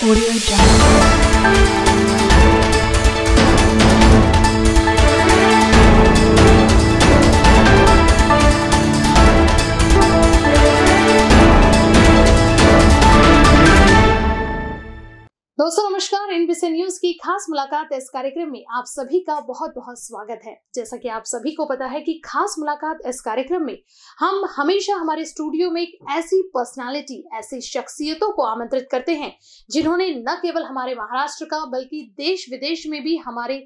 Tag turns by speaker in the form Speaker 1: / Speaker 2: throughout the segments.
Speaker 1: Audio Jungle. दोस्तों नमस्कार NBC news की खास मुलाकात इस कार्यक्रम में आप सभी का बहुत बहुत स्वागत है जैसा कि आप सभी को पता है कि खास मुलाकात इस कार्यक्रम में हम हमेशा हमारे स्टूडियो में एक ऐसी पर्सनालिटी ऐसी शख्सियतों को आमंत्रित करते हैं जिन्होंने न केवल हमारे महाराष्ट्र का बल्कि देश विदेश में भी हमारे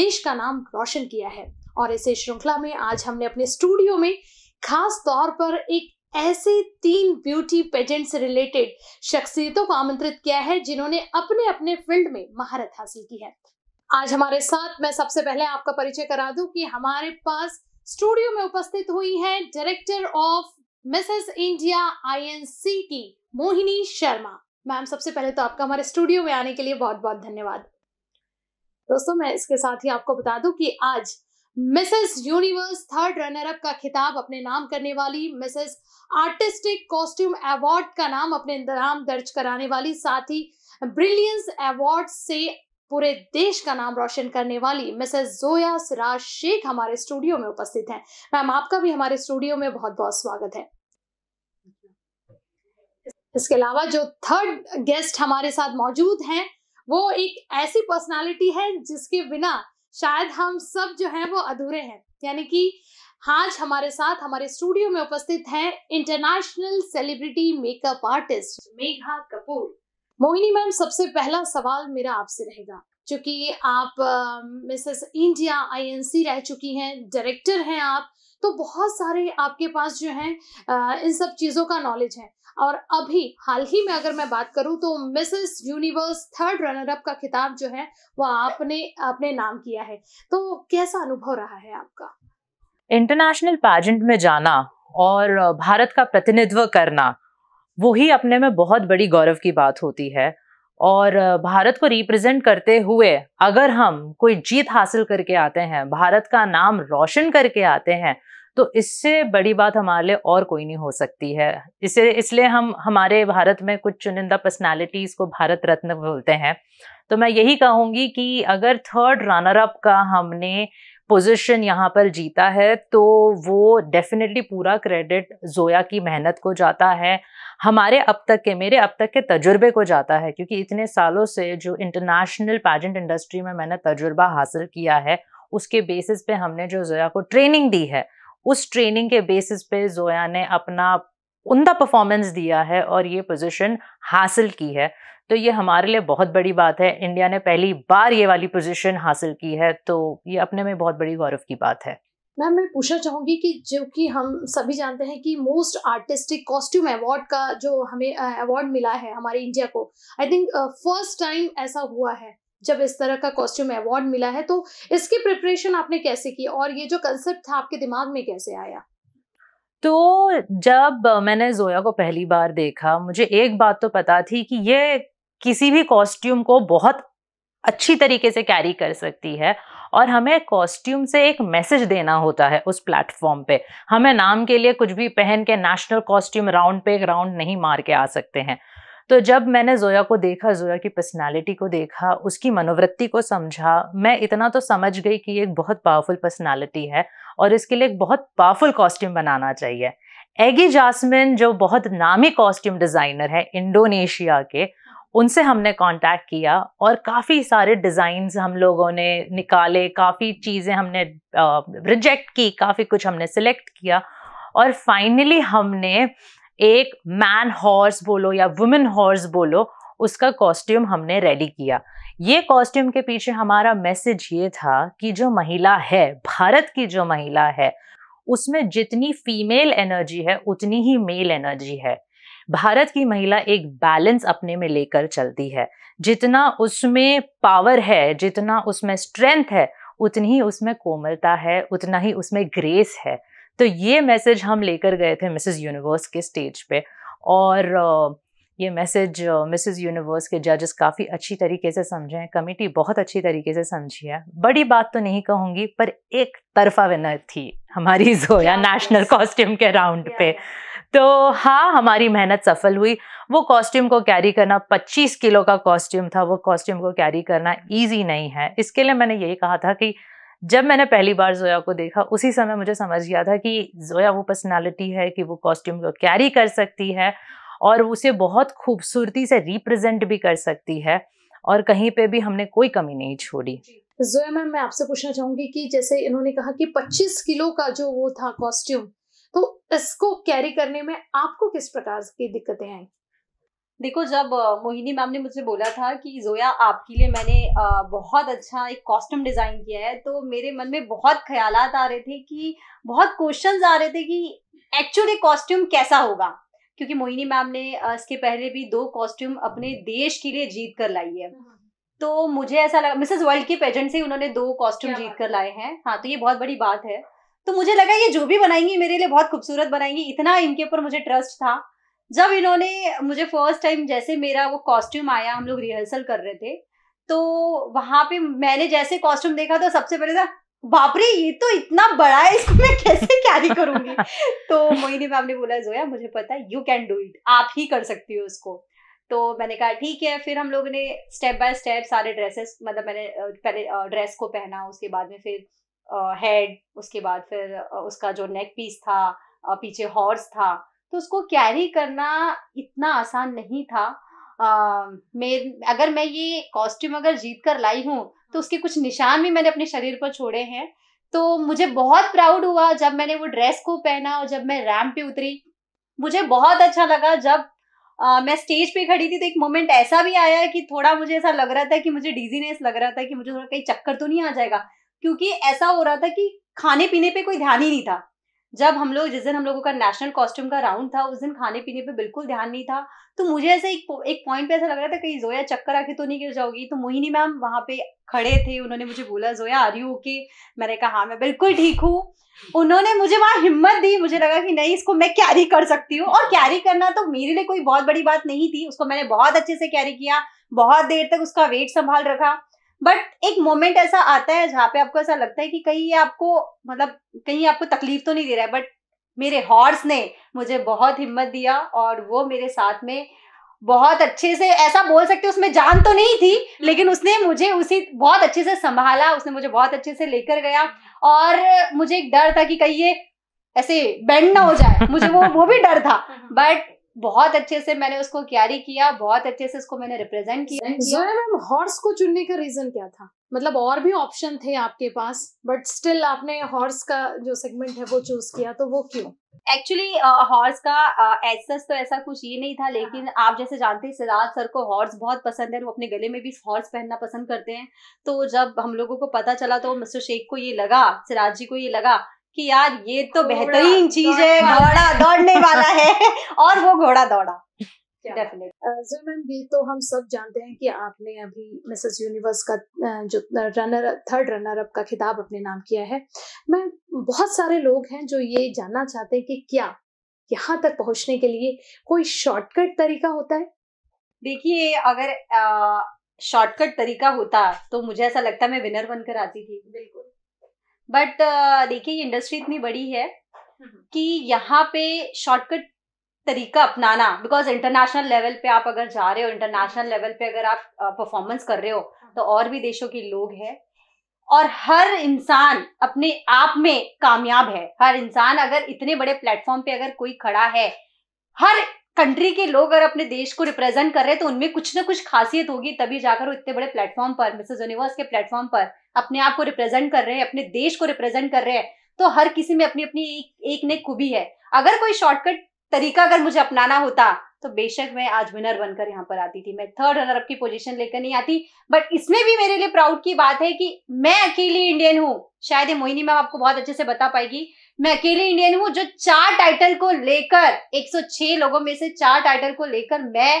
Speaker 1: देश का नाम रोशन किया है और इसी श्रृंखला में आज हमने अपने स्टूडियो में खास तौर पर एक ऐसे तीन ब्यूटी पेजेंट से रिलेटेड शख्सियतों को आमंत्रित किया है जिन्होंने अपने अपने फील्ड में महारत हासिल की है आज हमारे साथ मैं सबसे पहले आपका परिचय करा दूं कि हमारे पास स्टूडियो में उपस्थित हुई है director of Mrs India INC की मोहिनी शर्मा मैम सबसे पहले तो आपका हमारे स्टूडियो में आने के लिए बहुत बहुत धन्यवाद दोस्तों मैं इसके साथ ही आपको बता दूं कि आज मिसेस यूनिवर्स थर्ड रनरअप का खिताब अपने नाम करने वाली मिसेस आर्टिस्टिक कॉस्ट्यूम अवार्ड का नाम अपने नाम दर्ज कराने वाली साथ ही ब्रिलियंस अवार्ड से पूरे देश का नाम रोशन करने वाली मिसेस जोया सिराज शेख हमारे स्टूडियो में उपस्थित हैं मैम आपका भी हमारे स्टूडियो में बहुत बहुत स्वागत है इसके अलावा जो थर्ड गेस्ट हमारे साथ मौजूद हैं वो एक ऐसी पर्सनालिटी है जिसके बिना शायद हम सब जो है वो अधूरे हैं यानी कि आज हमारे साथ हमारे स्टूडियो में उपस्थित हैं international celebrity makeup artist Megha Kapoor Mohini ma'am सबसे पहला सवाल मेरा आपसे रहेगा क्योंकि आप मिसेस इंडिया आईएनसी रह चुकी हैं डायरेक्टर हैं आप तो बहुत सारे आपके पास जो हैं इन सब चीज़ों का नॉलेज है और अभी हाल ही में अगर मैं बात करूं तो Mrs universe third runner up का खिताब जो है वो आपने अपने नाम किया है तो कैसा अनुभव रहा है आपका
Speaker 2: इंटरनेशनल पैजेंट में जाना और भारत का प्रतिनिधित्व करना वो ही अपने में बहुत बड़ी गौरव की बात होती है और भारत को रिप्रेजेंट करते हुए अगर हम कोई जीत हासिल करके आते हैं भारत का नाम रोशन करके आते हैं तो इससे बड़ी बात हमारे लिए और कोई नहीं हो सकती है इसे इसलिए हम हमारे भारत में कुछ चुनिंदा पर्सनालिटीज़ को भारत रत्न बोलते हैं तो मैं यही कहूँगी कि अगर थर्ड रनर अप का हमने पोजीशन यहाँ पर जीता है तो वो डेफिनेटली पूरा क्रेडिट जोया की मेहनत को जाता है हमारे अब तक के मेरे अब तक के तजुर्बे को जाता है क्योंकि इतने सालों से जो इंटरनेशनल पैजेंट इंडस्ट्री में मैंने तजुर्बा हासिल किया है उसके बेसिस पे हमने जो जोया को ट्रेनिंग दी है उस ट्रेनिंग के बेसिस पे जोया ने अपना उमदा परफॉर्मेंस दिया है और ये पोजीशन हासिल की है तो ये हमारे लिए बहुत बड़ी बात है इंडिया ने पहली बार ये वाली पोजीशन हासिल की है तो ये अपने में बहुत बड़ी गौरव की बात है
Speaker 1: मैम मैं पूछना चाहूंगी कि जो कि हम सभी जानते हैं कि मोस्ट आर्टिस्टिक कॉस्ट्यूम अवार्ड का जो हमें अवार्ड मिला है हमारे इंडिया को आई थिंक फर्स्ट टाइम ऐसा हुआ है जब इस तरह का कॉस्ट्यूम अवार्ड मिला है तो इसकी प्रिपरेशन आपने कैसे की और ये जो कंसेप्ट था आपके दिमाग में कैसे आया
Speaker 2: तो जब मैंने जोया को पहली बार देखा मुझे एक बात तो पता थी कि ये किसी भी कॉस्ट्यूम को बहुत अच्छी तरीके से कैरी कर सकती है और हमें कॉस्ट्यूम से एक मैसेज देना होता है उस प्लेटफॉर्म पे हमें नाम के लिए कुछ भी पहन के नेशनल कॉस्ट्यूम राउंड पे एक राउंड नहीं मार के आ सकते हैं तो जब मैंने जोया को देखा जोया की पर्सनालिटी को देखा उसकी मनोवृत्ति को समझा मैं इतना तो समझ गई कि ये एक बहुत पावरफुल पर्सनालिटी है और इसके लिए एक बहुत पावरफुल कॉस्ट्यूम बनाना चाहिए एगी जासमिन जो बहुत नामी कॉस्ट्यूम डिज़ाइनर है इंडोनेशिया के उनसे हमने कांटेक्ट किया और काफ़ी सारे डिज़ाइंस हम लोगों ने निकाले काफ़ी चीज़ें हमने रिजेक्ट की काफ़ी कुछ हमने सिलेक्ट किया और फाइनली हमने एक मैन हॉर्स बोलो या वुमेन हॉर्स बोलो उसका कॉस्ट्यूम हमने रेडी किया ये कॉस्ट्यूम के पीछे हमारा मैसेज ये था कि जो महिला है भारत की जो महिला है उसमें जितनी फीमेल एनर्जी है उतनी ही मेल एनर्जी है भारत की महिला एक बैलेंस अपने में लेकर चलती है जितना उसमें पावर है जितना उसमें स्ट्रेंथ है उतनी ही उसमें कोमलता है उतना ही उसमें ग्रेस है तो ये मैसेज हम लेकर गए थे मिसेस यूनिवर्स के स्टेज पे और ये मैसेज मिसेस यूनिवर्स के जजेस काफ़ी अच्छी तरीके से समझे हैं कमेटी बहुत अच्छी तरीके से समझी है बड़ी बात तो नहीं कहूँगी पर एक तरफा विनर थी हमारी जोया नेशनल कॉस्ट्यूम के राउंड पे तो हाँ हमारी मेहनत सफल हुई वो कॉस्ट्यूम को कैरी करना 25 किलो का कॉस्ट्यूम था वो कॉस्ट्यूम को कैरी करना इजी नहीं है इसके लिए मैंने यही कहा था कि जब मैंने पहली बार जोया को देखा उसी समय मुझे समझ गया था कि जोया वो पर्सनालिटी है कि वो कॉस्ट्यूम को कैरी कर सकती है और उसे बहुत खूबसूरती से रिप्रेजेंट भी कर सकती है और कहीं पे भी हमने कोई कमी नहीं छोड़ी
Speaker 1: जोया तो मैम मैं आपसे पूछना चाहूंगी कि जैसे इन्होंने कहा कि 25 किलो का जो वो था कॉस्ट्यूम तो इसको कैरी करने में आपको किस प्रकार की दिक्कतें आई देखो जब मोहिनी मैम ने
Speaker 3: मुझसे बोला था कि जोया आपके लिए मैंने बहुत अच्छा एक कॉस्ट्यूम डिजाइन किया है तो मेरे मन में बहुत ख्याल आ रहे थे कि बहुत क्वेश्चन आ रहे थे कि एक्चुअली कॉस्ट्यूम कैसा होगा क्योंकि मोहिनी मैम ने इसके पहले भी दो कॉस्ट्यूम अपने देश के लिए जीत कर लाई है तो मुझे ऐसा लगा मिसेस वर्ल्ड के पेजेंट से उन्होंने दो कॉस्ट्यूम जीत कर लाए हैं हाँ तो ये बहुत बड़ी बात है तो मुझे लगा ये जो भी बनाएंगी मेरे लिए बहुत खूबसूरत बनाएंगी इतना इनके ऊपर मुझे ट्रस्ट था जब इन्होंने मुझे फर्स्ट टाइम जैसे मेरा वो कॉस्ट्यूम आया हम लोग रिहर्सल कर रहे थे तो वहां पे मैंने जैसे कॉस्ट्यूम देखा तो सबसे पहले था बापरे ये तो इतना बड़ा है इसको मैं कैसे कैरी करूंगी तो मोहिनी मैम ने बोला जोया मुझे पता है यू कैन डू इट आप ही कर सकती हो उसको तो मैंने कहा ठीक है फिर हम लोग ने स्टेप बाय स्टेप सारे ड्रेसेस मतलब मैंने पहले ड्रेस को पहना उसके बाद में फिर हेड उसके बाद फिर उसका जो नेक पीस था पीछे हॉर्स था तो उसको कैरी करना इतना आसान नहीं था आ, मेर, अगर मैं ये कॉस्ट्यूम अगर जीत कर लाई हूँ तो उसके कुछ निशान भी मैंने अपने शरीर पर छोड़े हैं तो मुझे बहुत प्राउड हुआ जब मैंने वो ड्रेस को पहना और जब मैं रैम पे उतरी मुझे बहुत अच्छा लगा जब आ, मैं स्टेज पे खड़ी थी तो एक मोमेंट ऐसा भी आया कि थोड़ा मुझे ऐसा लग रहा था कि मुझे डिजीनेस लग रहा था कि मुझे थोड़ा कहीं चक्कर तो नहीं आ जाएगा क्योंकि ऐसा हो रहा था कि खाने पीने पे कोई ध्यान ही नहीं था जब हम लोग जिस दिन हम लोगों का नेशनल कॉस्ट्यूम का राउंड था उस दिन खाने पीने पे बिल्कुल ध्यान नहीं था तो मुझे ऐसा एक एक पॉइंट पे ऐसा लग रहा था कहीं जोया चक्कर आके तो नहीं गिर जाओगी तो मोहिनी मैम वहाँ पे खड़े थे उन्होंने मुझे बोला जोया रही हूँ कि मैंने कहा हाँ मैं बिल्कुल ठीक हूँ उन्होंने मुझे वहाँ हिम्मत दी मुझे लगा कि नहीं इसको मैं कैरी कर सकती हूँ और कैरी करना तो मेरे लिए कोई बहुत बड़ी बात नहीं थी उसको मैंने बहुत अच्छे से कैरी किया बहुत देर तक उसका वेट संभाल रखा बट एक मोमेंट ऐसा आता है जहाँ पे आपको ऐसा लगता है कि कहीं ये आपको मतलब कहीं आपको तकलीफ तो नहीं दे रहा है बट मेरे हॉर्स ने मुझे बहुत हिम्मत दिया और वो मेरे साथ में बहुत अच्छे से ऐसा बोल सकते उसमें जान तो नहीं थी हम्म। लेकिन उसने मुझे उसी बहुत अच्छे से संभाला उसने मुझे बहुत अच्छे से लेकर गया और मुझे एक डर था कि कहीं ये ऐसे बैंड ना हो जाए मुझे वो
Speaker 1: वो भी डर था बट बहुत अच्छे से मैंने उसको कैरी किया बहुत अच्छे से उसको मैंने रिप्रेजेंट किया जोया मैम हॉर्स को चुनने का रीजन क्या था मतलब और भी ऑप्शन थे आपके पास बट स्टिल आपने हॉर्स का जो सेगमेंट है वो चूज किया तो वो क्यों
Speaker 3: एक्चुअली हॉर्स uh, का एज uh, तो ऐसा कुछ ये नहीं था हाँ। लेकिन आप जैसे जानते हैं सिद्धार्थ सर को हॉर्स बहुत पसंद है वो अपने गले में भी हॉर्स पहनना पसंद करते हैं तो जब हम लोगों को पता चला तो मिस्टर शेख को ये लगा सिराज जी को ये लगा कि यार ये तो बेहतरीन चीज है घोड़ा दौड़ने वाला है
Speaker 1: और वो घोड़ा दौड़ा मैम ये तो हम सब जानते हैं कि आपने अभी मिसेस यूनिवर्स का जो रनर थर्ड रनर अप का खिताब अपने नाम किया है मैं बहुत सारे लोग हैं जो ये जानना चाहते हैं कि क्या यहाँ तक पहुँचने के लिए कोई शॉर्टकट तरीका होता है
Speaker 3: देखिए अगर शॉर्टकट तरीका होता तो मुझे ऐसा लगता है मैं विनर बनकर आती थी बिल्कुल बट uh, देखिए ये इंडस्ट्री इतनी बड़ी है हम्म। कि यहाँ पे शॉर्टकट तरीका अपनाना बिकॉज इंटरनेशनल लेवल पे आप अगर जा रहे हो इंटरनेशनल लेवल हम्म। पे अगर आप परफॉर्मेंस कर रहे हो हम्म। तो और भी देशों के लोग हैं और हर इंसान अपने आप में कामयाब है हर इंसान अगर इतने बड़े प्लेटफॉर्म पे अगर कोई खड़ा है हर कंट्री के लोग अगर अपने देश को रिप्रेजेंट कर रहे हैं तो उनमें कुछ ना कुछ खासियत होगी तभी जाकर वो इतने बड़े प्लेटफॉर्म पर मिसेज यूनिवर्स के प्लेटफॉर्म पर अपने आप को रिप्रेजेंट कर रहे हैं अपने देश को रिप्रेजेंट कर रहे हैं तो हर किसी में अपनी अपनी एक ने खूबी है अगर कोई शॉर्टकट तरीका अगर मुझे अपनाना होता तो बेशक मैं आज विनर बनकर यहाँ पर आती थी मैं थर्ड रनर अप की पोजीशन लेकर नहीं आती बट इसमें भी मेरे लिए प्राउड की बात है कि मैं अकेली इंडियन हूँ शायद ये मोहिनी मैम आपको बहुत अच्छे से बता पाएगी मैं अकेली इंडियन हूं जो चार टाइटल को लेकर 106 लोगों में से चार टाइटल को लेकर मैं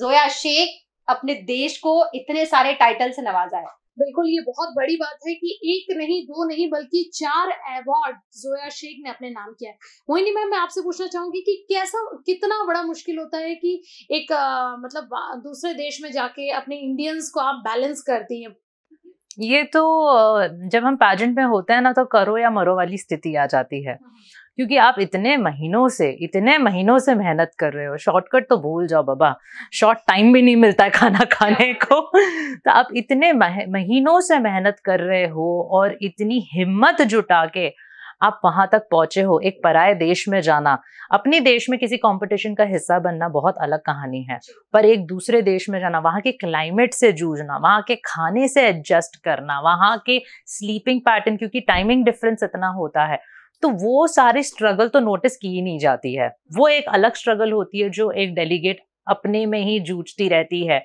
Speaker 3: जोया शेख अपने
Speaker 1: देश को इतने सारे टाइटल से नवाजा है बिल्कुल ये बहुत बड़ी बात है कि एक नहीं दो नहीं बल्कि चार अवार्ड जोया शेख ने अपने नाम किया है मोहिनी मैम मैं आपसे पूछना चाहूंगी कि कैसा कितना बड़ा मुश्किल होता है कि एक आ, मतलब दूसरे देश में जाके अपने इंडियंस को आप बैलेंस करती हैं
Speaker 2: ये तो जब हम पैजेंट में होते हैं ना तो करो या मरो वाली स्थिति आ जाती है हाँ, हाँ। क्योंकि आप इतने महीनों से इतने महीनों से मेहनत कर रहे हो शॉर्टकट तो भूल जाओ बाबा शॉर्ट टाइम भी नहीं मिलता है खाना खाने को तो आप इतने महीनों से मेहनत कर रहे हो और इतनी हिम्मत जुटा के आप वहां तक पहुंचे हो एक पराय देश में जाना अपने देश में किसी कंपटीशन का हिस्सा बनना बहुत अलग कहानी है पर एक दूसरे देश में जाना वहां के क्लाइमेट से जूझना वहां के खाने से एडजस्ट करना वहां के स्लीपिंग पैटर्न क्योंकि टाइमिंग डिफरेंस इतना होता है तो वो सारी स्ट्रगल तो नोटिस की ही नहीं जाती है वो एक अलग स्ट्रगल होती है जो एक डेलीगेट अपने में ही जूझती रहती है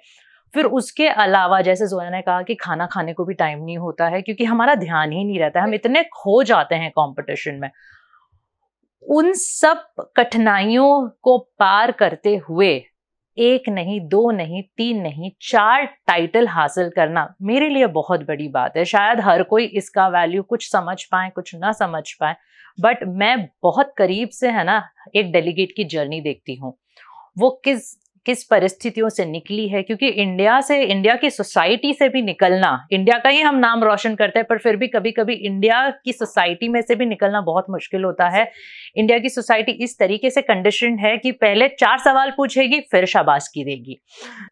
Speaker 2: फिर उसके अलावा जैसे जोया ने कहा कि खाना खाने को भी टाइम नहीं होता है क्योंकि हमारा ध्यान ही नहीं रहता है हम इतने खो जाते हैं कॉम्पिटिशन में उन सब कठिनाइयों को पार करते हुए एक नहीं दो नहीं तीन नहीं चार टाइटल हासिल करना मेरे लिए बहुत बड़ी बात है शायद हर कोई इसका वैल्यू कुछ समझ पाए कुछ ना समझ पाए बट मैं बहुत करीब से है ना एक डेलीगेट की जर्नी देखती हूँ वो किस किस परिस्थितियों से निकली है क्योंकि इंडिया से इंडिया की सोसाइटी से भी निकलना इंडिया का ही हम नाम रोशन करते हैं पर फिर भी कभी कभी इंडिया की सोसाइटी में से भी निकलना बहुत मुश्किल होता है इंडिया की सोसाइटी इस तरीके से कंडीशन है कि पहले चार सवाल पूछेगी फिर शाबाश की देगी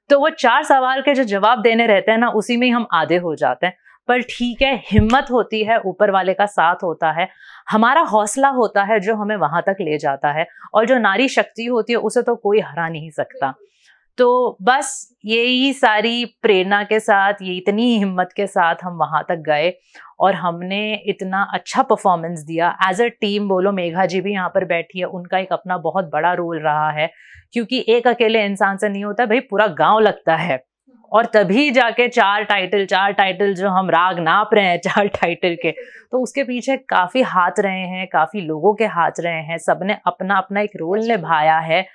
Speaker 2: तो वो चार सवाल के जो जवाब देने रहते हैं ना उसी में हम आधे हो जाते हैं पर ठीक है हिम्मत होती है ऊपर वाले का साथ होता है हमारा हौसला होता है जो हमें वहाँ तक ले जाता है और जो नारी शक्ति होती है उसे तो कोई हरा नहीं सकता तो बस यही सारी प्रेरणा के साथ ये इतनी हिम्मत के साथ हम वहाँ तक गए और हमने इतना अच्छा परफॉर्मेंस दिया एज अ टीम बोलो मेघा जी भी यहाँ पर बैठी है उनका एक अपना बहुत बड़ा रोल रहा है क्योंकि एक अकेले इंसान से नहीं होता भाई पूरा गांव लगता है और तभी जाके चार टाइटल चार टाइटल जो हम राग नाप रहे हैं चार टाइटल के तो उसके पीछे काफ़ी हाथ रहे हैं काफ़ी लोगों के हाथ रहे हैं सब ने अपना अपना एक रोल अच्छा। निभाया है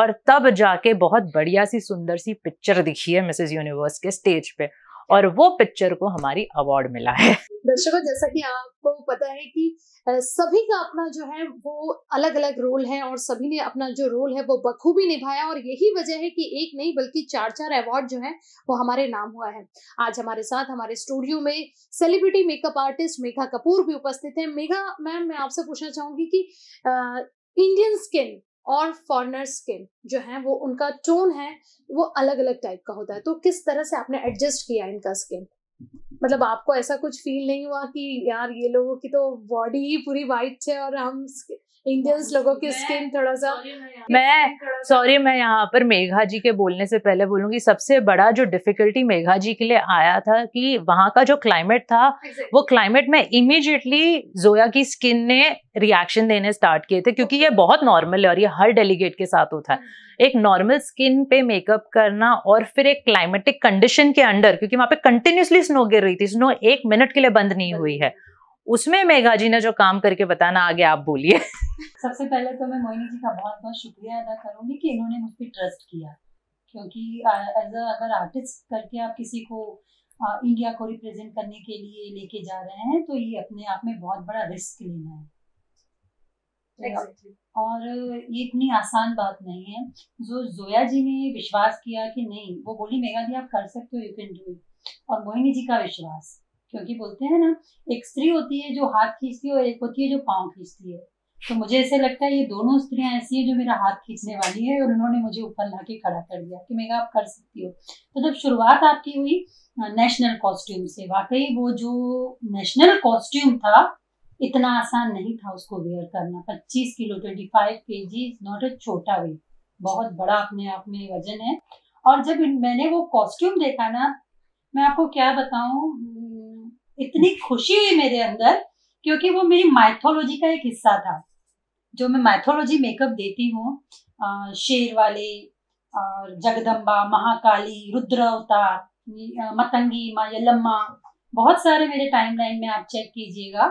Speaker 2: और तब जाके बहुत बढ़िया सी सुंदर सी पिक्चर दिखी है मिसेज यूनिवर्स के स्टेज पे और वो पिक्चर को हमारी अवार्ड मिला है
Speaker 1: दर्शकों जैसा कि आपको पता है कि सभी का अपना जो है वो अलग अलग रोल है और सभी ने अपना जो रोल है वो बखूबी निभाया और यही वजह है कि एक नहीं बल्कि चार चार अवार्ड जो है वो हमारे नाम हुआ है आज हमारे साथ हमारे स्टूडियो में celebrity makeup artist Megha Kapoor भी उपस्थित है मेघा मैम मैं आपसे पूछना चाहूंगी कि आ, इंडियन स्किन और फॉरनर स्किन जो है वो उनका टोन है वो अलग अलग टाइप का होता है तो किस तरह से आपने एडजस्ट किया इनका स्किन मतलब आपको ऐसा कुछ फील नहीं हुआ कि यार ये लोगों की तो बॉडी ही पूरी वाइट है और हम इंडियंस लोगों की स्किन थोड़ा सा
Speaker 2: मैं सॉरी मैं यहाँ पर मेघा जी के बोलने से पहले बोलूंगी सबसे बड़ा जो डिफिकल्टी मेघा जी के लिए आया था कि वहां का जो क्लाइमेट था वो क्लाइमेट में इमीजिएटली जोया की स्किन ने रिएक्शन देने स्टार्ट किए थे क्योंकि ये बहुत नॉर्मल है और ये हर डेलीगेट के साथ होता है hmm. एक नॉर्मल स्किन पे मेकअप करना और फिर एक क्लाइमेटिक कंडीशन के अंडर क्योंकि वहां पे कंटिन्यूसली स्नो गिर रही थी स्नो एक मिनट के लिए बंद नहीं हुई है उसमें मेघा जी ने जो काम करके बताना आगे आप बोलिए
Speaker 4: सबसे पहले तो मैं मोहिनी जी का बहुत बहुत शुक्रिया अदा करूंगी कि इन्होंने मुझ पर ट्रस्ट किया क्योंकि एज अगर आर्टिस्ट करके आप किसी को आ, इंडिया को रिप्रेजेंट करने के लिए लेके जा रहे हैं तो ये अपने आप में बहुत बड़ा रिस्क लेना है exactly. और ये इतनी आसान बात नहीं है जो जोया जी ने विश्वास किया कि नहीं वो बोली मेगा जी आप कर सकते हो यू कैन डू इट और मोहिनी जी का विश्वास क्योंकि बोलते हैं ना एक स्त्री होती है जो हाथ खींचती है और एक होती है जो पाँव खींचती है तो मुझे ऐसे लगता है ये दोनों स्त्रियां ऐसी हैं जो मेरा हाथ खींचने वाली है और उन्होंने मुझे ऊपर ला के खड़ा कर दिया कि मैं आप कर सकती हो तो जब शुरुआत आपकी हुई नेशनल कॉस्ट्यूम से वाकई वो जो नेशनल कॉस्ट्यूम था इतना आसान नहीं था उसको वेयर करना 25 किलो 25 फाइव के जी नॉट ए छोटा वे बहुत बड़ा अपने आप में वजन है और जब मैंने वो कॉस्ट्यूम देखा ना मैं आपको क्या बताऊं इतनी खुशी हुई मेरे अंदर क्योंकि वो मेरी माइथोलॉजी का एक हिस्सा था जो मैं माइथोलॉजी मेकअप देती हूँ शेर वाले और जगदम्बा महाकाली रुद्र अवतार मतंगी माँ बहुत सारे मेरे टाइमलाइन में आप चेक कीजिएगा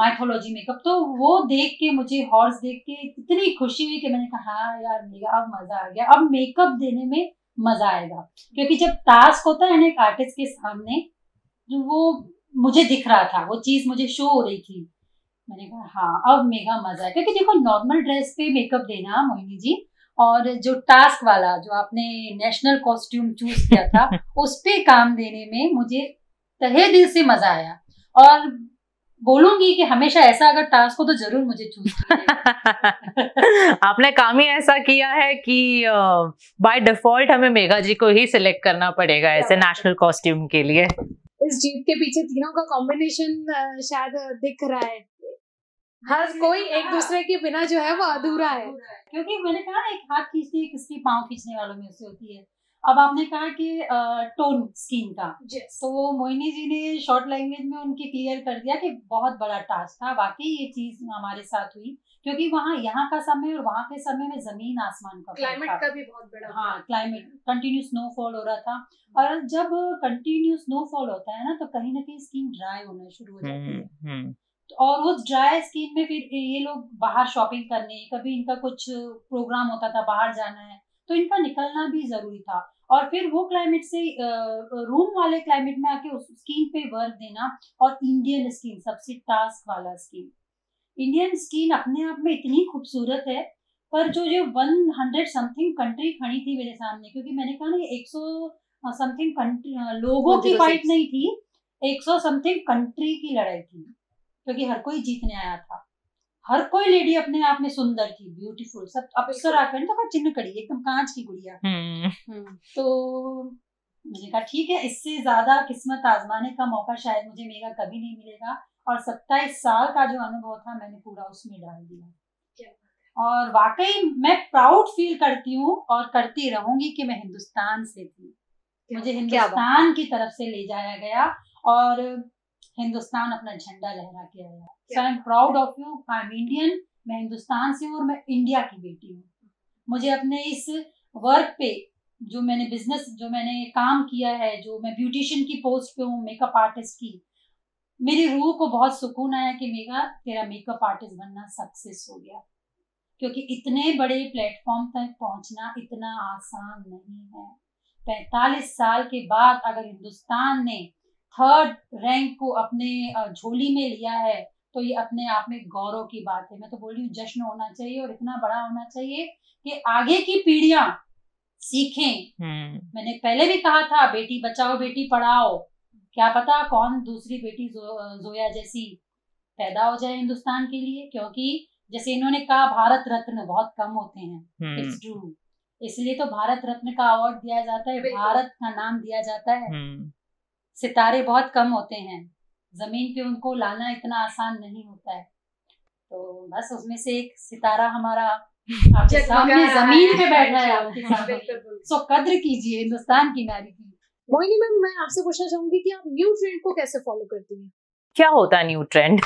Speaker 4: माइथोलॉजी मेकअप तो वो देख के मुझे हॉर्स देख के इतनी खुशी हुई कि मैंने कहा हाँ यार मेरा अब मजा आ गया अब मेकअप देने में मजा आएगा क्योंकि जब टास्क होता है ना एक आर्टिस्ट के सामने तो वो मुझे दिख रहा था वो चीज मुझे शो हो रही थी मैंने कहा हाँ अब मेगा मजा है क्योंकि देखो नॉर्मल ड्रेस पे मेकअप देना मोहिनी जी और जो टास्क वाला जो आपने नेशनल कॉस्ट्यूम चूज किया था उस पे काम देने में मुझे तहे दिल से मजा आया और बोलूंगी कि हमेशा ऐसा अगर टास्क हो तो जरूर मुझे चूज
Speaker 2: आपने काम ही ऐसा किया है कि बाय डिफॉल्ट हमें मेघा जी को ही सिलेक्ट करना पड़ेगा ऐसे नेशनल कॉस्ट्यूम के लिए
Speaker 1: इस जीत के पीछे तीनों का कॉम्बिनेशन शायद दिख रहा है हर कोई एक दूसरे के बिना जो है वो अधूरा है
Speaker 4: क्योंकि मैंने कहा एक हाथ खींचती है किसकी पाँव खींचने वालों में से होती है अब आपने कहा कि टोन स्कीम का yes. तो मोहिनी जी ने शॉर्ट लैंग्वेज में उनके क्लियर कर दिया कि बहुत बड़ा टास्क था वाकई ये चीज हमारे साथ हुई क्योंकि वहाँ यहाँ का समय और वहाँ के समय में जमीन आसमान का क्लाइमेट का
Speaker 1: भी बहुत बड़ा
Speaker 4: हाँ क्लाइमेट कंटिन्यू स्नोफॉल हो रहा था हम्म। और जब कंटिन्यू स्नोफॉल होता है ना तो कहीं ना कहीं स्किन ड्राई होना शुरू हो जाती
Speaker 1: हम्म, है हम्म।
Speaker 4: तो और उस ड्राई स्किन में फिर ये लोग बाहर शॉपिंग करने कभी इनका कुछ प्रोग्राम होता था बाहर जाना है तो इनका निकलना भी जरूरी था और फिर वो क्लाइमेट से रूम वाले क्लाइमेट में आके उस स्कीम पे वर्क देना और इंडियन स्कीम सबसे टास्क वाला स्कीम इंडियन स्कीम अपने आप में इतनी खूबसूरत है पर जो ये वन हंड्रेड समथिंग कंट्री खड़ी थी मेरे सामने क्योंकि मैंने कहा ना एक सौ समथिंग लोगों की फाइट नहीं थी एक सौ समथिंग कंट्री की लड़ाई थी क्योंकि हर कोई जीतने आया था हर कोई लेडी अपने आप में सुंदर थी ब्यूटीफुल सब आकर कर तो चिन्ह कड़ी एकदम कांच की गुड़िया हम्म। हम्म, तो मैंने कहा ठीक है इससे ज्यादा किस्मत आजमाने का मौका शायद मुझे मेरा कभी नहीं मिलेगा और सत्ताईस साल का जो अनुभव था मैंने पूरा उसमें डाल दिया और वाकई मैं प्राउड फील करती हूँ और करती रहूंगी कि मैं हिंदुस्तान से थी मुझे हिंदुस्तान की तरफ से ले जाया गया और हिंदुस्तान अपना झंडा लहरा के आया so I am proud of you I am Indian मैं हिंदुस्तान से हूँ और मैं इंडिया की बेटी हूँ मुझे अपने इस वर्क पे जो मैंने बिजनेस जो मैंने काम किया है जो मैं ब्यूटिशियन की पोस्ट पे हूँ मेकअप आर्टिस्ट की मेरी रूह को बहुत सुकून आया कि मेरा तेरा मेकअप आर्टिस्ट बनना सक्सेस हो गया क्योंकि इतने बड़े प्लेटफॉर्म तक पहुंचना इतना आसान नहीं है पैंतालीस साल के बाद अगर हिंदुस्तान ने थर्ड रैंक को अपने झोली में लिया है तो ये अपने आप में गौरव की बात है मैं तो बोल रही हूँ जश्न होना चाहिए और इतना बड़ा होना चाहिए कि आगे की पीढ़ियां सीखें हम्म। मैंने पहले भी कहा था बेटी बचाओ बेटी पढ़ाओ क्या पता कौन दूसरी बेटी जो, जोया जैसी पैदा हो जाए हिंदुस्तान के लिए क्योंकि जैसे इन्होंने कहा भारत रत्न बहुत कम होते हैं इट्स हम्म। ट्रू इसलिए तो भारत रत्न का अवार्ड दिया जाता है भारत का नाम दिया जाता है हम्म। सितारे बहुत कम होते हैं ज़मीन पे उनको लाना इतना आसान नहीं होता है तो बस उसमें से एक सितारा हमारा आपके
Speaker 2: सामने जमीन पे बैठा है आपके
Speaker 1: सामने हाँ। सो कद्र कीजिए हिंदुस्तान की नारी की मोहिनी मैम मैं आपसे पूछना चाहूंगी कि आप न्यू ट्रेंड को कैसे फॉलो करती हैं
Speaker 2: क्या होता है न्यू ट्रेंड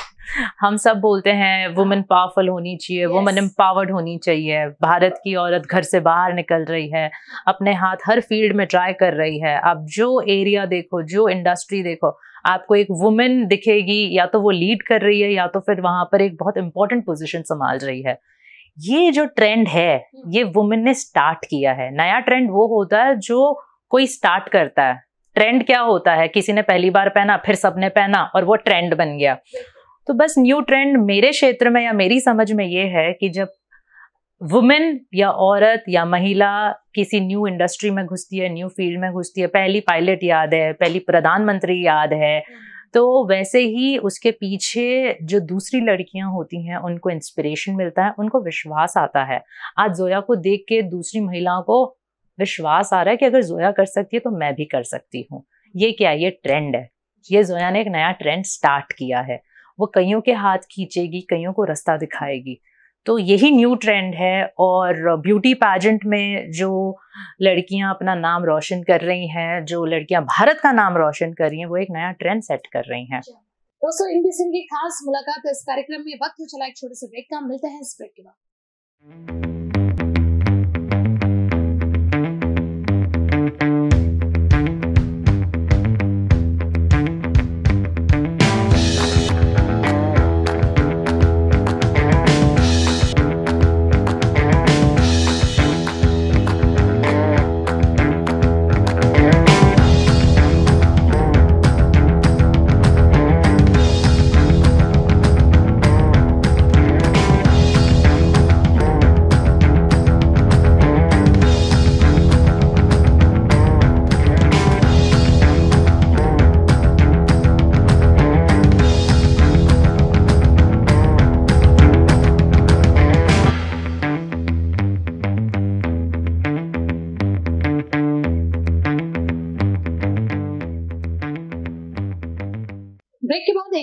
Speaker 2: हम सब बोलते हैं वुमेन पावरफुल होनी चाहिए वुमेन एम्पावर्ड होनी चाहिए भारत की औरत घर से बाहर निकल रही है अपने हाथ हर फील्ड में ट्राई कर रही है आप जो एरिया देखो जो इंडस्ट्री देखो आपको एक वुमेन दिखेगी या तो वो लीड कर रही है या तो फिर वहां पर एक बहुत इंपॉर्टेंट पोजिशन संभाल रही है ये जो ट्रेंड है हम्म। ये वुमेन ने स्टार्ट किया है नया ट्रेंड वो होता है जो कोई स्टार्ट करता है ट्रेंड क्या होता है किसी ने पहली बार पहना फिर सबने पहना और वो ट्रेंड बन गया तो बस न्यू ट्रेंड मेरे क्षेत्र में या मेरी समझ में ये है कि जब वुमेन या औरत या महिला किसी न्यू इंडस्ट्री में घुसती है न्यू फील्ड में घुसती है पहली पायलट याद है पहली प्रधानमंत्री याद है तो वैसे ही उसके पीछे जो दूसरी लड़कियां होती हैं उनको इंस्पिरेशन मिलता है उनको विश्वास आता है आज जोया को देख के दूसरी महिलाओं को विश्वास आ रहा है कि अगर जोया कर सकती है तो मैं भी कर सकती हूँ ये क्या ये ट्रेंड है ये जोया ने एक नया ट्रेंड स्टार्ट किया है वो कईयों के हाथ खींचेगी कईयों को रास्ता दिखाएगी तो यही न्यू ट्रेंड है और ब्यूटी पैजेंट में जो लड़कियां अपना नाम रोशन कर रही हैं जो लड़कियां भारत का नाम रोशन कर रही हैं वो एक नया ट्रेंड सेट कर रही हैं अच्छा।
Speaker 1: दोस्तों इंडिसन की खास मुलाकात इस कार्यक्रम में वक्त हो तो चला एक छोटे से ब्रेक का मिलते हैं इस ब्रेक के बाद Thank you.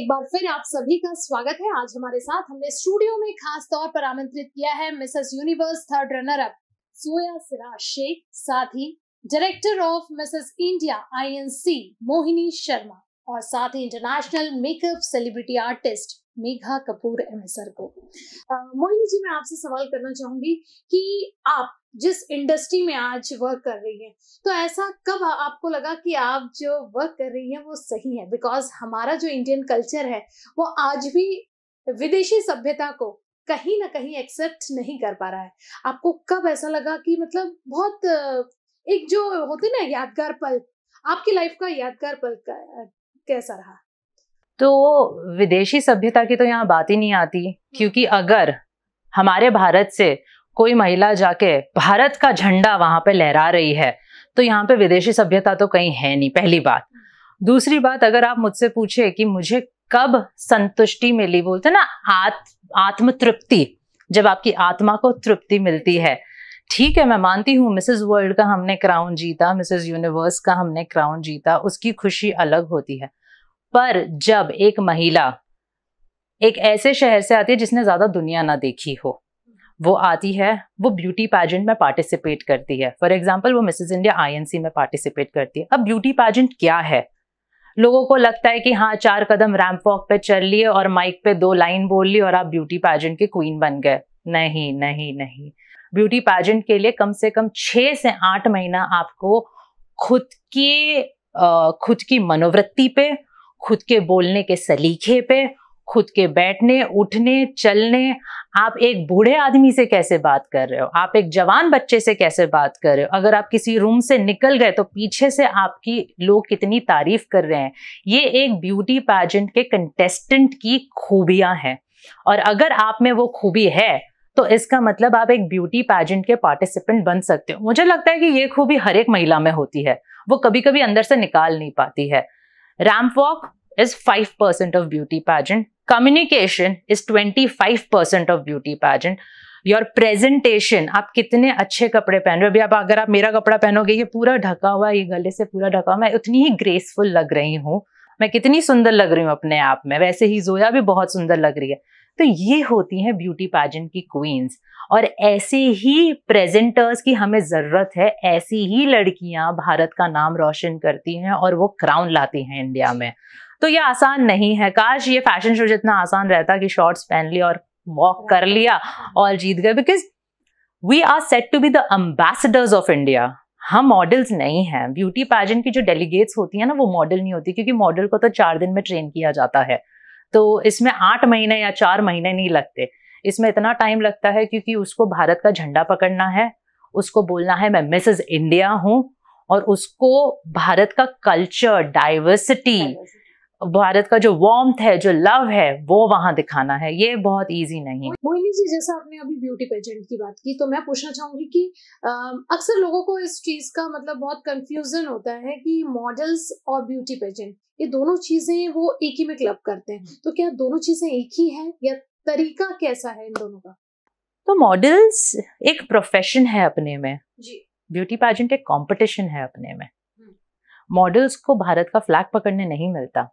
Speaker 1: एक बार फिर आप सभी का स्वागत है आज हमारे साथ हमने स्टूडियो में खास तौर पर आमंत्रित किया है Mrs universe third runner up Zoya Siraj Shaikh साथ ही director of Mrs India INC Mohini Sharma और साथ ही international makeup celebrity artist Megha Kapoor एमएसर को मोहिनी जी मैं आपसे सवाल करना चाहूंगी कि आप जिस इंडस्ट्री में आज वर्क कर रही हैं तो ऐसा कब आपको लगा कि आप जो वर्क कर रही हैं वो सही है बिकॉज हमारा जो इंडियन कल्चर है वो आज भी विदेशी सभ्यता को कहीं ना कहीं एक्सेप्ट नहीं कर पा रहा है आपको कब ऐसा लगा कि मतलब बहुत एक जो होते ना यादगार पल आपकी लाइफ का यादगार पल कैसा रहा
Speaker 2: तो विदेशी सभ्यता की तो यहाँ बात ही नहीं आती हम्म। क्योंकि अगर हमारे भारत से कोई महिला जाके भारत का झंडा वहां पे लहरा रही है तो यहाँ पे विदेशी सभ्यता तो कहीं है नहीं पहली बात दूसरी बात अगर आप मुझसे पूछे कि मुझे कब संतुष्टि मिली बोलते ना आत्म आत्म तृप्ति जब आपकी आत्मा को तृप्ति मिलती है ठीक है मैं मानती हूँ मिसेज वर्ल्ड का हमने क्राउन जीता मिसेज यूनिवर्स का हमने क्राउन जीता उसकी खुशी अलग होती है पर जब एक महिला एक ऐसे शहर से आती है जिसने ज्यादा दुनिया ना देखी हो वो आती है वो ब्यूटी पैजेंट में पार्टिसिपेट करती है फॉर एग्जाम्पल वो मिसेज इंडिया आईएनसी में पार्टिसिपेट करती है अब ब्यूटी पैजेंट क्या है लोगों को लगता है कि हाँ चार कदम रैम्प वॉक पे चल लिए और माइक पे दो लाइन बोल ली और आप ब्यूटी पैजेंट के क्वीन बन गए नहीं नहीं नहीं ब्यूटी पैजेंट के लिए कम से कम छः से आठ महीना आपको खुद के खुद की मनोवृत्ति पे खुद के बोलने के सलीके पे खुद के बैठने उठने चलने आप एक बूढ़े आदमी से कैसे बात कर रहे हो आप एक जवान बच्चे से कैसे बात कर रहे हो अगर आप किसी रूम से निकल गए तो पीछे से आपकी लोग कितनी तारीफ कर रहे हैं ये एक ब्यूटी पैजेंट के कंटेस्टेंट की खूबियां हैं और अगर आप में वो खूबी है तो इसका मतलब आप एक ब्यूटी पैजेंट के पार्टिसिपेंट बन सकते हो मुझे लगता है कि ये खूबी हर एक महिला में होती है वो कभी कभी अंदर से निकाल नहीं पाती है ramp walk is five percent of beauty pageant communication is 25 percent of beauty pageant your presentation आप कितने अच्छे कपड़े पहन रहे हो अभी आप अगर आप मेरा कपड़ा पहनोगे ये पूरा ढका हुआ ये गले से पूरा ढका हुआ मैं उतनी ही ग्रेसफुल लग रही हूँ मैं कितनी सुंदर लग रही हूँ अपने आप में वैसे ही जोया भी बहुत सुंदर लग रही है तो ये होती हैं ब्यूटी पैजेंट की क्वींस और ऐसे ही प्रेजेंटर्स की हमें ज़रूरत है ऐसी ही लड़कियां भारत का नाम रोशन करती हैं और वो क्राउन लाती हैं इंडिया में तो ये आसान नहीं है काश ये फैशन शो जितना आसान रहता कि शॉर्ट्स पहन लिया और वॉक कर लिया और जीत गए because we are set to be the ambassadors of India हम मॉडल्स नहीं हैं ब्यूटी पैजेंट की जो डेलीगेट्स होती है ना वो मॉडल नहीं होती क्योंकि मॉडल को तो चार दिन में ट्रेन किया जाता है तो इसमें आठ महीने या चार महीने नहीं लगते इसमें इतना टाइम लगता है क्योंकि उसको भारत का झंडा पकड़ना है उसको बोलना है मैं मिसेज इंडिया हूँ और उसको भारत का कल्चर डाइवर्सिटी भारत का जो वार्म्थ है जो लव है वो वहां दिखाना है ये बहुत इजी नहीं है
Speaker 1: मोहिनी जी जैसा आपने अभी ब्यूटी पेजेंट की बात की तो मैं पूछना चाहूंगी कि अक्सर लोगों को इस चीज का मतलब बहुत कंफ्यूजन होता है कि मॉडल्स और ब्यूटी पेजेंट ये दोनों चीजें वो एक ही में क्लब करते हैं तो क्या दोनों चीजें एक ही है या तरीका कैसा है इन दोनों का
Speaker 2: तो मॉडल्स एक प्रोफेशन है अपने में जी ब्यूटी पेजेंट एक कॉम्पिटिशन है अपने में मॉडल्स हम्म। को भारत का फ्लैग पकड़ने नहीं मिलता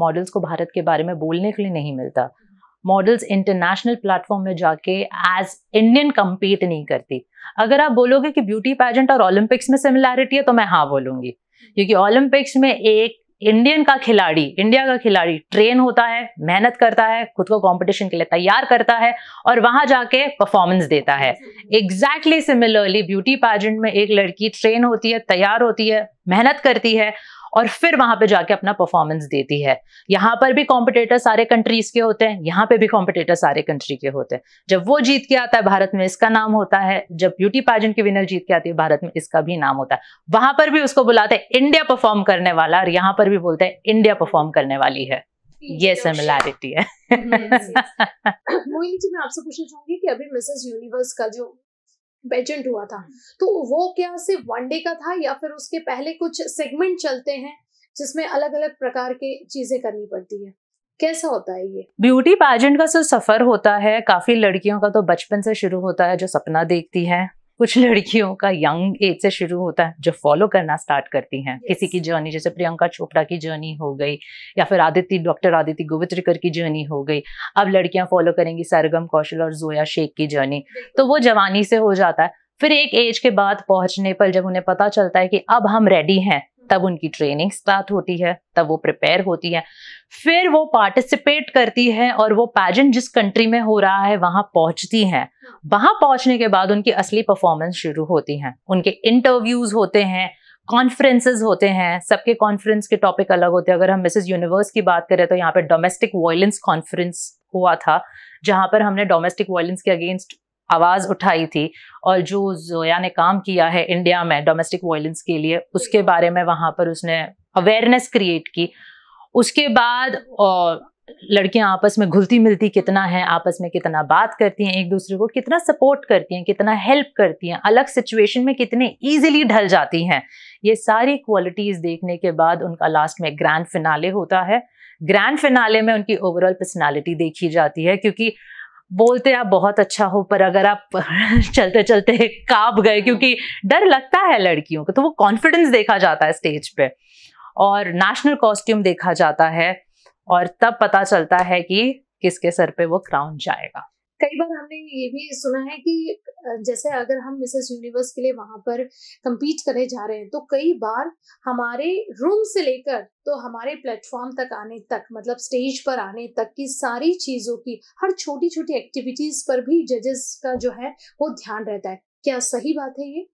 Speaker 2: मॉडल्स को भारत के बारे में बोलने के लिए नहीं मिलता मॉडल्स इंटरनेशनल प्लेटफॉर्म में जाके एज इंडियन कम्पीट नहीं करती अगर आप बोलोगे कि ब्यूटी पैजेंट और ओलंपिक्स में सिमिलैरिटी है तो मैं हाँ बोलूंगी क्योंकि ओलंपिक्स में एक इंडियन का खिलाड़ी इंडिया का खिलाड़ी ट्रेन होता है मेहनत करता है खुद को कंपटीशन के लिए तैयार करता है और वहां जाके परफॉर्मेंस देता है एग्जैक्टली सिमिलरली ब्यूटी पैजेंट में एक लड़की ट्रेन होती है तैयार होती है मेहनत करती है और फिर वहां पे जाके अपना परफॉर्मेंस देती है यहाँ पर भी कॉम्पिटेटर सारे कंट्रीज के होते हैं यहाँ पे भी कॉम्पिटेटर सारे कंट्री के होते हैं जब वो जीत के आता है भारत में इसका नाम होता है जब ब्यूटी पैजेंट की विनर जीत के आती है भारत में इसका भी नाम होता है वहां पर भी उसको बुलाते हैं इंडिया परफॉर्म करने वाला और यहाँ पर भी बोलते हैं इंडिया परफॉर्म करने वाली है ये सिमिलैरिटी है मोहिनी
Speaker 1: जी मैं आपसे पूछना चाहूंगी कि अभी मिसेस यूनिवर्स का जो पेजेंट हुआ था हम्म। तो वो क्या सिर्फ वन डे का था या फिर उसके पहले कुछ सेगमेंट चलते हैं जिसमें अलग अलग प्रकार के चीजें करनी पड़ती है कैसा होता है ये
Speaker 2: ब्यूटी पैजेंट का सो सफर होता है काफी लड़कियों का तो बचपन से शुरू होता है जो सपना देखती है कुछ लड़कियों का यंग एज से शुरू होता है जो फॉलो करना स्टार्ट करती हैं yes. किसी की जर्नी जैसे प्रियंका चोपड़ा की जर्नी हो गई या फिर आदित्य डॉक्टर आदित्य गोवित्रिकर की जर्नी हो गई अब लड़कियां फॉलो करेंगी सरगम कौशल और जोया शेख की जर्नी तो वो जवानी से हो जाता है फिर एक एज के बाद पहुंचने पर जब उन्हें पता चलता है कि अब हम रेडी हैं तब उनकी ट्रेनिंग स्टार्ट होती है तब वो प्रिपेयर होती है फिर वो पार्टिसिपेट करती है और वो पैजेंट जिस कंट्री में हो रहा है वहां पहुंचती है हाँ। वहां पहुंचने के बाद उनकी असली परफॉर्मेंस शुरू होती हैं उनके इंटरव्यूज़ होते हैं कॉन्फ्रेंसेज होते हैं सबके कॉन्फ्रेंस के टॉपिक अलग होते हैं अगर हम मिसेज यूनिवर्स की बात करें तो यहाँ पर डोमेस्टिक वायलेंस कॉन्फ्रेंस हुआ था जहां पर हमने डोमेस्टिक वायलेंस के अगेंस्ट आवाज़ उठाई थी और जो जोया ने काम किया है इंडिया में डोमेस्टिक वायलेंस के लिए उसके बारे में वहां पर उसने अवेयरनेस क्रिएट की उसके बाद और लड़कियां आपस में घुलती मिलती कितना है आपस में कितना बात करती हैं एक दूसरे को कितना सपोर्ट करती हैं कितना हेल्प करती हैं अलग सिचुएशन में कितने इजीली ढल जाती हैं ये सारी क्वालिटीज़ देखने के बाद उनका लास्ट में ग्रैंड फिनाले होता है ग्रैंड फिनाले में उनकी ओवरऑल पर्सनालिटी देखी जाती है क्योंकि बोलते आप बहुत अच्छा हो पर अगर आप चलते चलते काप गए क्योंकि डर लगता है लड़कियों को तो वो कॉन्फिडेंस देखा जाता है स्टेज पे और नेशनल कॉस्ट्यूम देखा जाता है और तब पता चलता है कि किसके सर पे वो क्राउन जाएगा
Speaker 1: कई बार हमने ये भी सुना है कि जैसे अगर हम मिसेस यूनिवर्स के लिए वहां पर कम्पीट करने जा रहे हैं तो कई बार हमारे रूम से लेकर तो हमारे प्लेटफॉर्म तक आने तक मतलब स्टेज पर आने तक की सारी चीजों की हर छोटी छोटी एक्टिविटीज पर भी जजेस का जो है वो ध्यान रहता है क्या सही बात है ये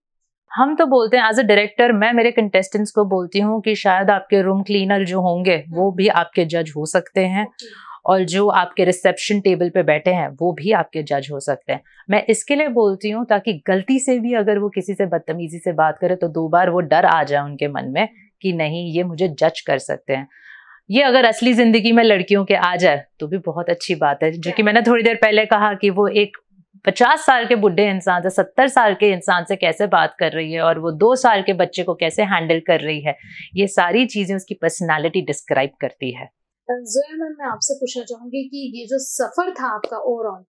Speaker 2: हम तो बोलते हैं एज अ डायरेक्टर मैं मेरे कंटेस्टेंट्स को बोलती हूँ कि शायद आपके रूम क्लीनर जो होंगे हाँ। वो भी आपके जज हो सकते हैं okay. और जो आपके रिसेप्शन टेबल पे बैठे हैं वो भी आपके जज हो सकते हैं मैं इसके लिए बोलती हूँ ताकि गलती से भी अगर वो किसी से बदतमीजी से बात करे तो दो बार वो डर आ जाए उनके मन में कि नहीं ये मुझे जज कर सकते हैं ये अगर असली ज़िंदगी में लड़कियों के आ जाए तो भी बहुत अच्छी बात है जो कि मैंने थोड़ी देर पहले कहा कि वो एक पचास साल के बुढ़े इंसान से सत्तर साल के इंसान से कैसे बात कर रही है और वो दो साल के बच्चे को कैसे हैंडल कर रही है ये सारी चीज़ें उसकी पर्सनैलिटी डिस्क्राइब करती है
Speaker 1: जोया मैम मैं आपसे पूछना चाहूंगी कि ये जो सफर था आपका ओवरऑल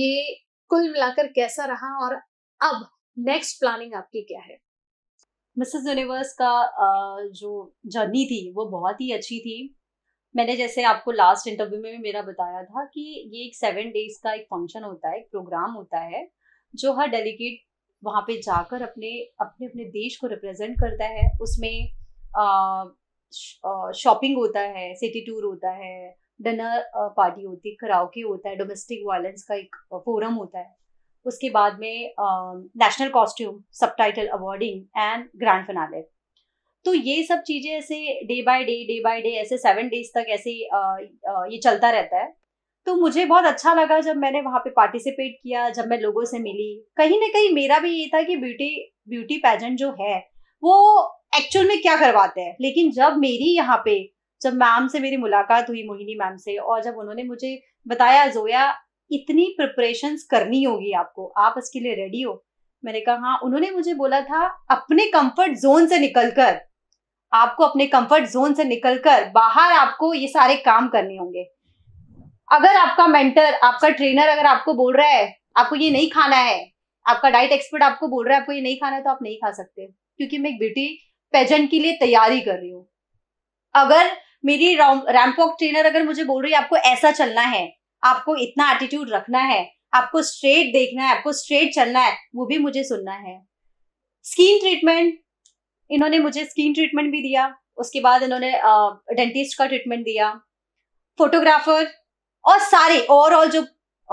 Speaker 1: ये कुल मिलाकर कैसा रहा और अब नेक्स्ट प्लानिंग आपकी क्या है मिसेस यूनिवर्स का
Speaker 3: जो जर्नी थी वो बहुत ही अच्छी थी मैंने जैसे आपको लास्ट इंटरव्यू में भी मेरा बताया था कि ये एक सेवन डेज का एक फंक्शन होता है एक प्रोग्राम होता है जो हर डेलीगेट वहाँ पे जाकर अपने अपने अपने देश को रिप्रेजेंट करता है उसमें शॉपिंग होता है सिटी टूर होता है डिनर पार्टी होती है कराओके होता है डोमेस्टिक वायलेंस का एक फोरम होता है उसके बाद में नेशनल कॉस्ट्यूम सब title awarding and grand finale तो ये सब चीज़ें ऐसे day by day day by day ऐसे सेवन डेज तक ऐसे ये चलता रहता है तो मुझे बहुत अच्छा लगा जब मैंने वहाँ पे पार्टिसिपेट किया जब मैं लोगों से मिली कहीं ना कहीं मेरा भी ये था कि ब्यूटी ब्यूटी पैजेंट जो है वो एक्चुअल में क्या करवाते हैं लेकिन जब मेरी यहाँ पे जब मैम से मेरी मुलाकात हुई मोहिनी मैम से और जब उन्होंने मुझे बताया जोया इतनी प्रिपरेशन करनी होगी आपको आप इसके लिए रेडी हो मैंने कहा हाँ उन्होंने मुझे बोला था अपने कंफर्ट जोन से निकलकर आपको अपने कंफर्ट जोन से निकलकर बाहर आपको ये सारे काम करने होंगे अगर आपका मेंटर आपका ट्रेनर अगर आपको बोल रहा है आपको ये नहीं खाना है आपका डाइट एक्सपर्ट आपको बोल रहा है आपको ये नहीं खाना है तो आप नहीं खा सकते क्योंकि मैं एक ब्यूटी पेजेंट के लिए तैयारी कर रही हूँ अगर मेरी रैंप ट्रेनर अगर मुझे बोल रही है आपको ऐसा चलना है आपको इतना एटीट्यूड रखना है आपको स्ट्रेट देखना है आपको स्ट्रेट चलना है वो भी मुझे सुनना है स्किन ट्रीटमेंट इन्होंने मुझे स्किन ट्रीटमेंट भी दिया उसके बाद इन्होंने डेंटिस्ट का ट्रीटमेंट दिया फोटोग्राफर और सारे ओवरऑल जो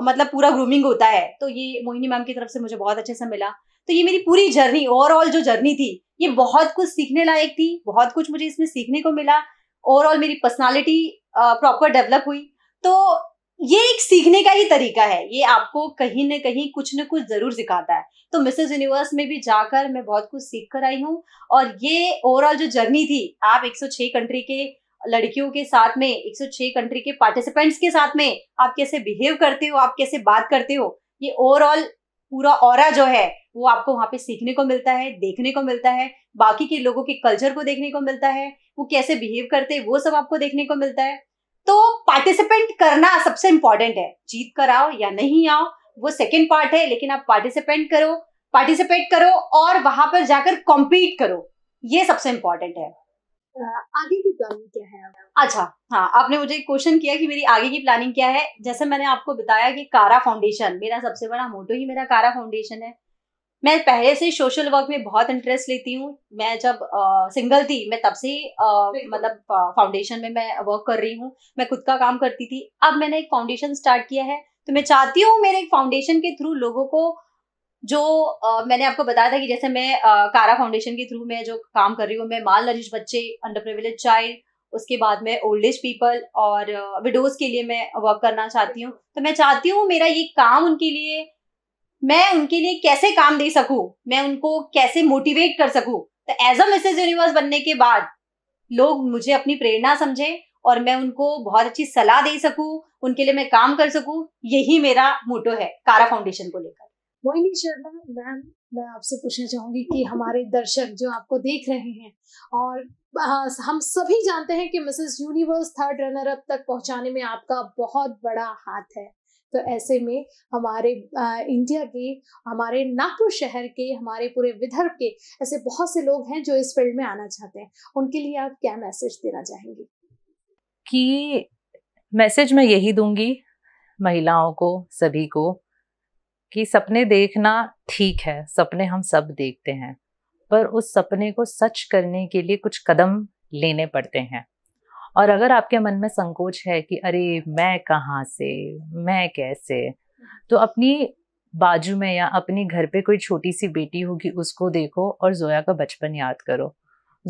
Speaker 3: मतलब पूरा ग्रूमिंग होता है तो ये मोहिनी मैम की तरफ से मुझे बहुत अच्छे से मिला तो ये मेरी पूरी जर्नी ओवरऑल जो जर्नी थी ये बहुत कुछ सीखने लायक थी बहुत कुछ मुझे इसमें सीखने को मिला ओवरऑल मेरी पर्सनालिटी प्रॉपर डेवलप हुई तो ये एक सीखने का ही तरीका है ये आपको कहीं ना कहीं कुछ ना कुछ जरूर सिखाता है तो मिसेज यूनिवर्स में भी जाकर मैं बहुत कुछ सीख कर आई हूँ और ये ओवरऑल जो जर्नी थी आप 106 कंट्री के लड़कियों के साथ में 106 कंट्री के पार्टिसिपेंट्स के साथ में आप कैसे बिहेव करते हो आप कैसे बात करते हो ये ओवरऑल पूरा और जो है वो आपको वहाँ पे सीखने को मिलता है देखने को मिलता है बाकी के लोगों के कल्चर को देखने को मिलता है वो कैसे बिहेव करते हैं वो सब आपको देखने को मिलता है तो पार्टिसिपेंट करना सबसे इम्पोर्टेंट है जीत कर आओ या नहीं आओ वो सेकेंड पार्ट है लेकिन आप पार्टिसिपेंट करो पार्टिसिपेट करो और वहां पर जाकर कॉम्पीट करो ये सबसे इम्पोर्टेंट है आगे की प्लानिंग क्या है अच्छा हाँ आपने मुझे क्वेश्चन किया कि मेरी आगे की प्लानिंग क्या है जैसे मैंने आपको बताया कि कारा फाउंडेशन मेरा सबसे बड़ा मोटो ही मेरा कारा फाउंडेशन है मैं पहले से सोशल वर्क में बहुत इंटरेस्ट लेती हूँ मैं जब आ, सिंगल थी मैं तब से आ, मतलब फाउंडेशन में मैं वर्क कर रही हूँ मैं खुद का काम करती थी अब मैंने एक फाउंडेशन स्टार्ट किया है तो मैं चाहती हूँ मेरे एक फाउंडेशन के थ्रू लोगों को जो आ, मैंने आपको बताया था कि जैसे मैं आ, कारा फाउंडेशन के थ्रू मैं जो काम कर रही हूँ मैं माल नरिश बच्चे अंडर प्रिविलेज चाइल्ड उसके बाद मैं ओल्ड एज पीपल और विडोज के लिए मैं वर्क करना चाहती हूँ तो मैं चाहती हूँ मेरा ये काम उनके लिए मैं उनके लिए कैसे काम दे सकूं मैं उनको कैसे मोटिवेट कर सकूं तो एज अ मिसेज यूनिवर्स बनने के बाद लोग मुझे अपनी प्रेरणा समझे और मैं उनको बहुत अच्छी सलाह दे सकूं उनके लिए मैं काम कर सकूं यही मेरा मोटो है कारा फाउंडेशन को लेकर
Speaker 1: मोहिनी शर्मा मैम मैं आपसे पूछना चाहूंगी कि हमारे दर्शक जो आपको देख रहे हैं और हम सभी जानते हैं कि Mrs universe third runner up तक पहुंचाने में आपका बहुत बड़ा हाथ है तो ऐसे में हमारे इंडिया के हमारे नागपुर शहर के हमारे पूरे विदर्भ के ऐसे बहुत से लोग हैं जो इस फील्ड में आना चाहते हैं उनके लिए आप क्या मैसेज देना चाहेंगे
Speaker 2: कि मैसेज मैं यही दूंगी महिलाओं को सभी को कि सपने देखना ठीक है सपने हम सब देखते हैं पर उस सपने को सच करने के लिए कुछ कदम लेने पड़ते हैं और अगर आपके मन में संकोच है कि अरे मैं कहाँ से मैं कैसे तो अपनी बाजू में या अपने घर पे कोई छोटी सी बेटी होगी उसको देखो और जोया का बचपन याद करो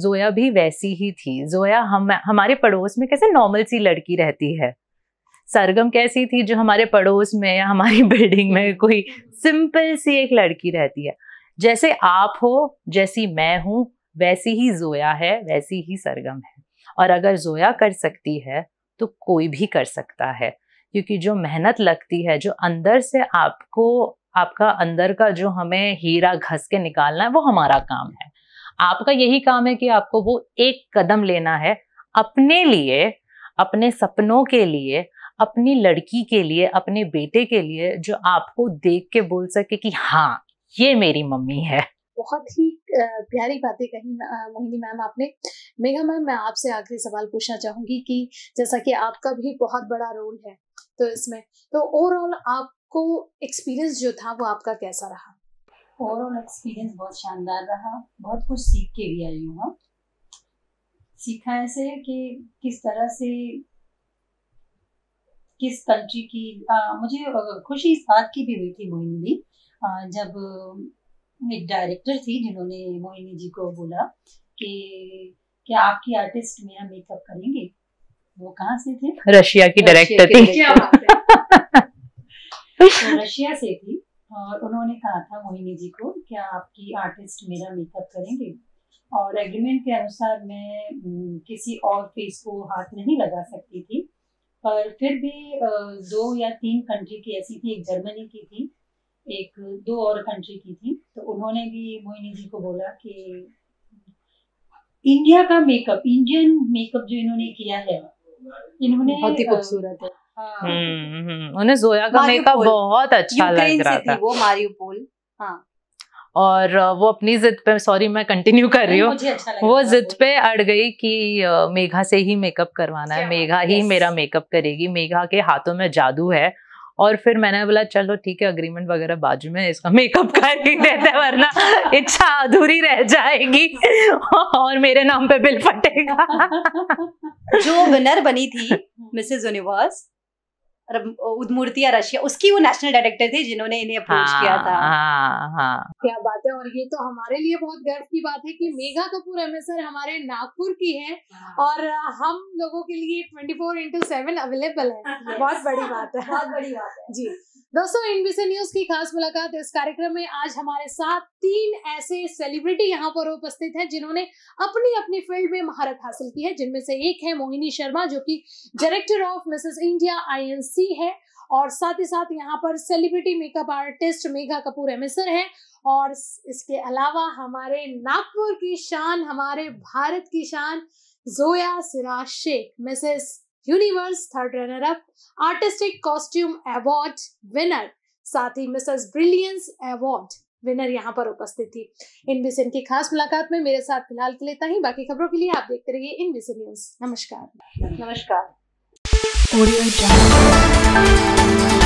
Speaker 2: जोया भी वैसी ही थी जोया हम हमारे पड़ोस में कैसे नॉर्मल सी लड़की रहती है सरगम कैसी थी जो हमारे पड़ोस में या हमारी बिल्डिंग में कोई सिंपल सी एक लड़की रहती है जैसे आप हो जैसी मैं हूँ वैसी ही जोया है वैसी ही सरगम है और अगर जोया कर सकती है तो कोई भी कर सकता है क्योंकि जो मेहनत लगती है जो अंदर से आपको आपका अंदर का जो हमें हीरा घस के निकालना है वो हमारा काम है आपका यही काम है कि आपको वो एक कदम लेना है अपने लिए अपने सपनों के लिए अपनी लड़की के लिए अपने बेटे के लिए जो आपको देख के बोल सके कि हाँ ये मेरी मम्मी है
Speaker 1: बहुत ही प्यारी बातें कही मोहिनी मैम आपने मेघा मैम मैं आपसे आखिरी सवाल पूछना चाहूंगी कि जैसा कि आपका भी बहुत बड़ा रोल है तो इसमें तो ओवरऑल आपको एक्सपीरियंस जो था वो आपका कैसा रहा ओवरऑल
Speaker 4: एक्सपीरियंस बहुत शानदार रहा बहुत कुछ सीख के भी आई हूँ सीखा ऐसे कि किस तरह से किस कंट्री की आ, मुझे खुशी इस बात की भी हुई थी मोहिनी जी जब एक डायरेक्टर थी जिन्होंने मोहिनी जी को बोला कि क्या आपकी आर्टिस्ट मेरा मेकअप करेंगे वो कहाँ से थे रशिया की डायरेक्टर थी तो रशिया से थी और उन्होंने कहा था मोहिनी जी को क्या आपकी आर्टिस्ट मेरा मेकअप करेंगे और एग्रीमेंट के अनुसार मैं हम्म, किसी और फेस को हाथ नहीं लगा सकती थी पर फिर भी दो या तीन कंट्री की ऐसी थी एक जर्मनी की थी एक दो और कंट्री की थी तो उन्होंने भी मोहिनी जी को बोला कि इंडिया का मेकअप इंडियन मेकअप जो इन्होंने किया है इन्होंने बहुत ही हाँ। खूबसूरत है हाँ।
Speaker 2: हम्म, उन्हें जोया का मेकअप बहुत अच्छा लग रहा था वो
Speaker 4: मारियोपोल हाँ
Speaker 2: और वो अपनी जिद पे सॉरी मैं कंटिन्यू कर रही हूँ अच्छा वो जिद पे अड़ गई कि मेघा से ही मेकअप करवाना है मेघा ही मेरा मेकअप करेगी मेघा के हाथों में जादू है और फिर मैंने बोला चलो ठीक है अग्रीमेंट वगैरह बाजू में इसका मेकअप करके देते हैं वरना इच्छा अधूरी रह जाएगी और मेरे नाम पे बिल फटेगा जो विनर बनी थी
Speaker 3: मिसेज यूनिवर्स उदमूर्तिया रशिया उसकी वो नेशनल डायरेक्टर थे जिन्होंने इन्हें अप्रोच हाँ, किया था
Speaker 2: हाँ, हाँ.
Speaker 1: क्या बात है और ये तो हमारे लिए बहुत गर्व की बात है कि मेघा कपूर सर हमारे नागपुर की है हाँ। और हम लोगों के लिए twenty four into seven available है बहुत बड़ी बात है बहुत बड़ी बात है जी दोस्तों इनबीसी न्यूज की खास मुलाकात इस कार्यक्रम में आज हमारे साथ तीन ऐसे सेलिब्रिटी यहाँ पर उपस्थित हैं जिन्होंने अपनी अपनी फील्ड में महारत हासिल की है जिनमें से एक है मोहिनी शर्मा जो कि director of Mrs India INC है और साथ ही साथ यहाँ पर celebrity makeup artist Megha Kapoor एमिसर है और इसके अलावा हमारे नागपुर की शान हमारे भारत की शान Zoya Siraj Shaikh Mrs universe third runner up artistic costume award winner साथ ही मिसेस ब्रिलियंस अवार्ड विनर यहाँ पर उपस्थित थी इन बीसीएन की खास मुलाकात में मेरे साथ फिलहाल के लिए इतना ही बाकी खबरों के लिए आप देखते रहिए इन बीसी न्यूज नमस्कार नमस्कार